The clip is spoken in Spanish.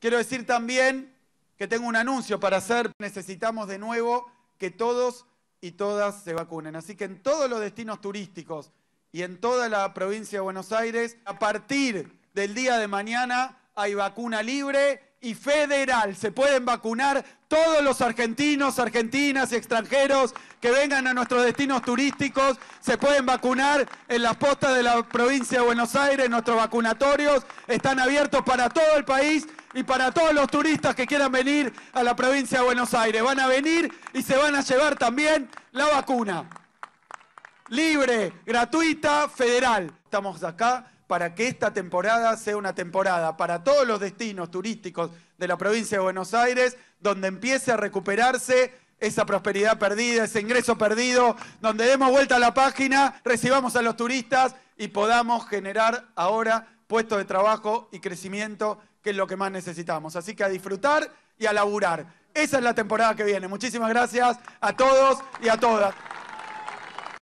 Quiero decir también que tengo un anuncio para hacer. Necesitamos de nuevo que todos y todas se vacunen. Así que en todos los destinos turísticos y en toda la provincia de Buenos Aires, a partir del día de mañana hay vacuna libre y federal. Se pueden vacunar todos los argentinos, argentinas y extranjeros que vengan a nuestros destinos turísticos. Se pueden vacunar en las postas de la provincia de Buenos Aires. Nuestros vacunatorios están abiertos para todo el país y para todos los turistas que quieran venir a la provincia de Buenos Aires. Van a venir y se van a llevar también la vacuna. Libre, gratuita, federal. Estamos acá para que esta temporada sea una temporada para todos los destinos turísticos de la provincia de Buenos Aires, donde empiece a recuperarse esa prosperidad perdida, ese ingreso perdido, donde demos vuelta a la página, recibamos a los turistas y podamos generar ahora puestos de trabajo y crecimiento que es lo que más necesitamos. Así que a disfrutar y a laburar. Esa es la temporada que viene. Muchísimas gracias a todos y a todas.